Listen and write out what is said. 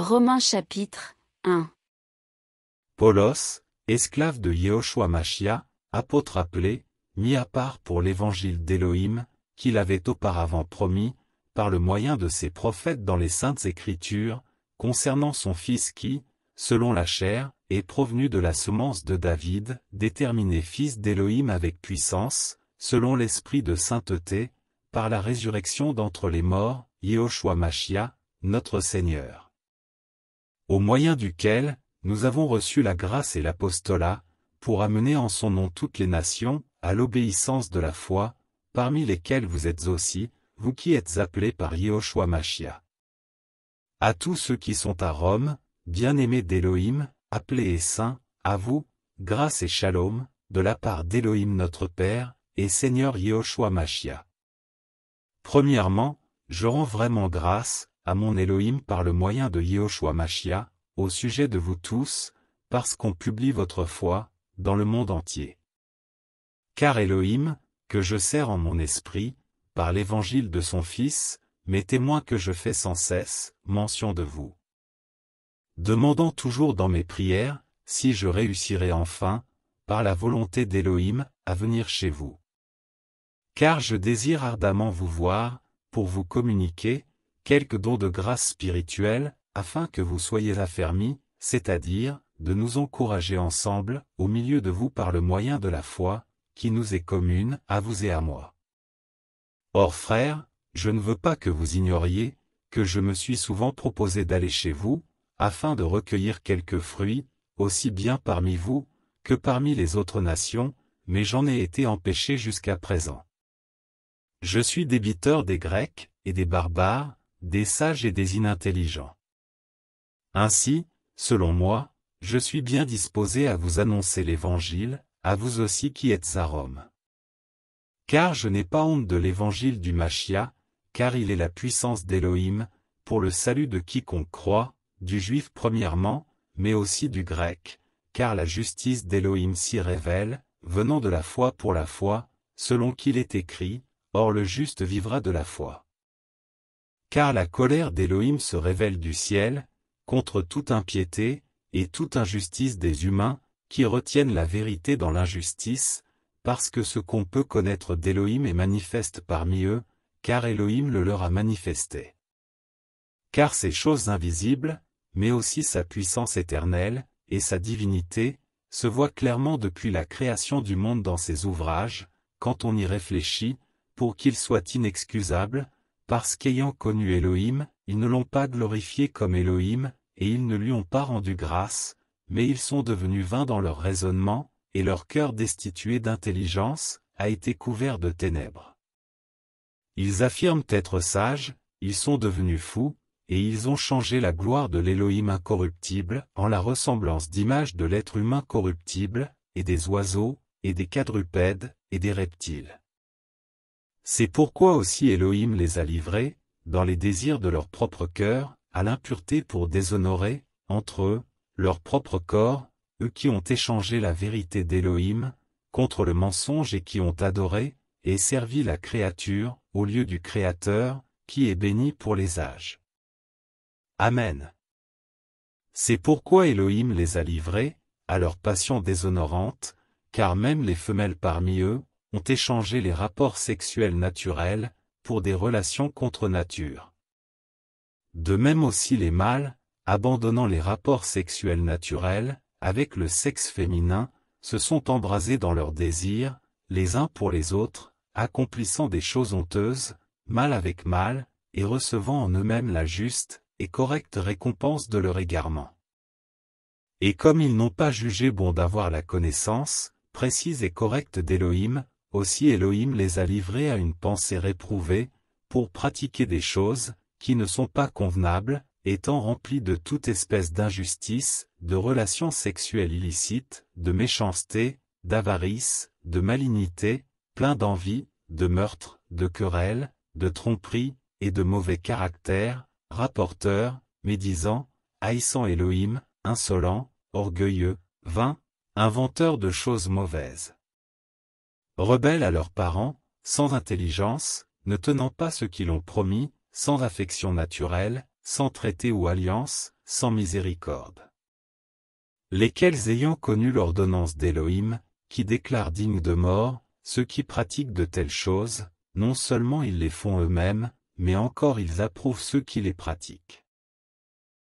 Romains chapitre 1 Paulos, esclave de Yehoshua Machia, apôtre appelé, mis à part pour l'évangile d'Élohim, qu'il avait auparavant promis, par le moyen de ses prophètes dans les saintes écritures, concernant son fils qui, selon la chair, est provenu de la semence de David, déterminé fils d'Élohim avec puissance, selon l'esprit de sainteté, par la résurrection d'entre les morts, Yehoshua Machia, notre Seigneur au moyen duquel, nous avons reçu la grâce et l'apostolat, pour amener en son nom toutes les nations, à l'obéissance de la foi, parmi lesquelles vous êtes aussi, vous qui êtes appelés par Yehoshua Machia. À tous ceux qui sont à Rome, bien-aimés d'Élohim, appelés et saints, à vous, grâce et shalom, de la part d'Élohim notre Père, et Seigneur Yehoshua Machia. Premièrement, je rends vraiment grâce, à mon Elohim par le moyen de Yehoshua Mashiach, au sujet de vous tous, parce qu'on publie votre foi, dans le monde entier. Car Elohim, que je sers en mon esprit, par l'évangile de son Fils, mes témoins que je fais sans cesse, mention de vous. Demandant toujours dans mes prières, si je réussirai enfin, par la volonté d'Elohim, à venir chez vous. Car je désire ardemment vous voir, pour vous communiquer, quelques dons de grâce spirituelle, afin que vous soyez affermis, c'est-à-dire, de nous encourager ensemble, au milieu de vous par le moyen de la foi, qui nous est commune, à vous et à moi. Or frères, je ne veux pas que vous ignoriez, que je me suis souvent proposé d'aller chez vous, afin de recueillir quelques fruits, aussi bien parmi vous, que parmi les autres nations, mais j'en ai été empêché jusqu'à présent. Je suis débiteur des Grecs, et des barbares, des sages et des inintelligents. Ainsi, selon moi, je suis bien disposé à vous annoncer l'Évangile, à vous aussi qui êtes à Rome. Car je n'ai pas honte de l'Évangile du Machia, car il est la puissance d'Élohim, pour le salut de quiconque croit, du juif premièrement, mais aussi du grec, car la justice d'Élohim s'y révèle, venant de la foi pour la foi, selon qu'il est écrit, Or le juste vivra de la foi car la colère d'Élohim se révèle du ciel, contre toute impiété, et toute injustice des humains, qui retiennent la vérité dans l'injustice, parce que ce qu'on peut connaître d'Élohim est manifeste parmi eux, car Élohim le leur a manifesté. Car ces choses invisibles, mais aussi sa puissance éternelle, et sa divinité, se voient clairement depuis la création du monde dans ses ouvrages, quand on y réfléchit, pour qu'ils soient inexcusables, parce qu'ayant connu Elohim, ils ne l'ont pas glorifié comme Elohim, et ils ne lui ont pas rendu grâce, mais ils sont devenus vains dans leur raisonnement, et leur cœur destitué d'intelligence, a été couvert de ténèbres. Ils affirment être sages, ils sont devenus fous, et ils ont changé la gloire de l'Élohim incorruptible en la ressemblance d'image de l'être humain corruptible, et des oiseaux, et des quadrupèdes, et des reptiles. C'est pourquoi aussi Elohim les a livrés, dans les désirs de leur propre cœur, à l'impureté pour déshonorer, entre eux, leur propre corps, eux qui ont échangé la vérité d'Elohim contre le mensonge et qui ont adoré, et servi la créature, au lieu du Créateur, qui est béni pour les âges. Amen. C'est pourquoi Elohim les a livrés, à leur passion déshonorante, car même les femelles parmi eux, ont échangé les rapports sexuels naturels pour des relations contre nature. De même aussi les mâles, abandonnant les rapports sexuels naturels avec le sexe féminin, se sont embrasés dans leurs désirs, les uns pour les autres, accomplissant des choses honteuses, mal avec mal, et recevant en eux-mêmes la juste et correcte récompense de leur égarement. Et comme ils n'ont pas jugé bon d'avoir la connaissance, précise et correcte d'Élohim, aussi Elohim les a livrés à une pensée réprouvée, pour pratiquer des choses, qui ne sont pas convenables, étant remplis de toute espèce d'injustice, de relations sexuelles illicites, de méchanceté, d'avarice, de malignité, plein d'envie, de meurtre, de querelle, de tromperie, et de mauvais caractère, rapporteur, médisant, haïssant Elohim, insolent, orgueilleux, vain, inventeur de choses mauvaises rebelles à leurs parents, sans intelligence, ne tenant pas ce qu'ils ont promis, sans affection naturelle, sans traité ou alliance, sans miséricorde. Lesquels ayant connu l'ordonnance d'Élohim, qui déclare digne de mort, ceux qui pratiquent de telles choses, non seulement ils les font eux-mêmes, mais encore ils approuvent ceux qui les pratiquent.